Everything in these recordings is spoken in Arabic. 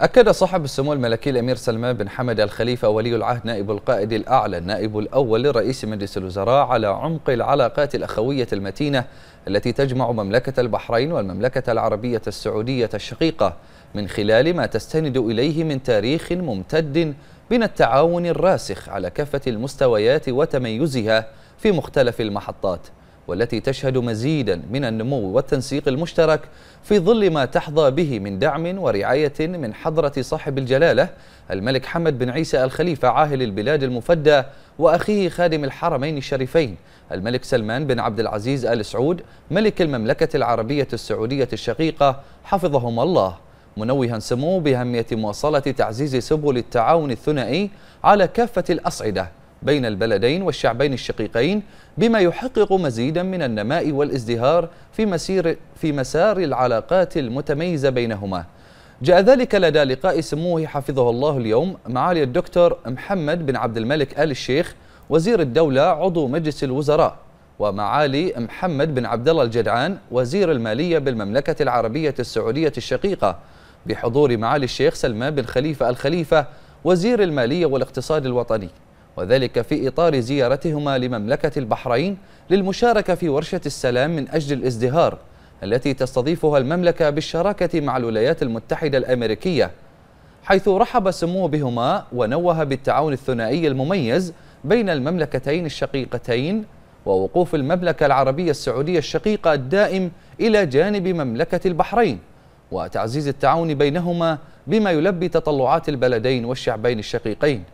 أكد صاحب السمو الملكي الأمير سلمان بن حمد الخليفة ولي العهد نائب القائد الأعلى النائب الأول لرئيس مجلس الوزراء على عمق العلاقات الأخوية المتينة التي تجمع مملكة البحرين والمملكة العربية السعودية الشقيقة من خلال ما تستند إليه من تاريخ ممتد من التعاون الراسخ على كافة المستويات وتميزها في مختلف المحطات والتي تشهد مزيدا من النمو والتنسيق المشترك في ظل ما تحظى به من دعم ورعاية من حضرة صاحب الجلالة الملك حمد بن عيسى الخليفة عاهل البلاد المفدى وأخيه خادم الحرمين الشريفين الملك سلمان بن عبد العزيز آل سعود ملك المملكة العربية السعودية الشقيقة حفظهم الله منوها سموه بأهمية مواصلة تعزيز سبل التعاون الثنائي على كافة الأصعدة بين البلدين والشعبين الشقيقين بما يحقق مزيدا من النماء والازدهار في مسير في مسار العلاقات المتميزه بينهما. جاء ذلك لدى لقاء سموه حفظه الله اليوم معالي الدكتور محمد بن عبد الملك ال الشيخ وزير الدوله عضو مجلس الوزراء ومعالي محمد بن عبد الله الجدعان وزير الماليه بالمملكه العربيه السعوديه الشقيقه بحضور معالي الشيخ سلمان بن خليفه الخليفه وزير الماليه والاقتصاد الوطني وذلك في إطار زيارتهما لمملكة البحرين للمشاركة في ورشة السلام من أجل الازدهار التي تستضيفها المملكة بالشراكة مع الولايات المتحدة الأمريكية حيث رحب سموه بهما ونوه بالتعاون الثنائي المميز بين المملكتين الشقيقتين ووقوف المملكة العربية السعودية الشقيقة الدائم إلى جانب مملكة البحرين وتعزيز التعاون بينهما بما يلبي تطلعات البلدين والشعبين الشقيقين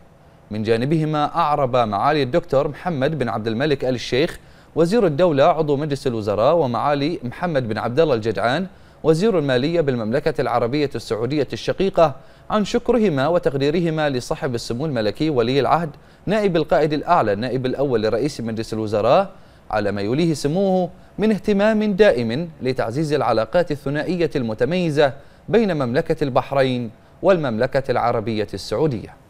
من جانبهما أعرب معالي الدكتور محمد بن عبد الملك آل الشيخ وزير الدولة عضو مجلس الوزراء ومعالي محمد بن عبد الله الجدعان وزير المالية بالمملكة العربية السعودية الشقيقة عن شكرهما وتقديرهما لصاحب السمو الملكي ولي العهد نائب القائد الأعلى النائب الأول لرئيس مجلس الوزراء على ما يوليه سموه من اهتمام دائم لتعزيز العلاقات الثنائية المتميزة بين مملكة البحرين والمملكة العربية السعودية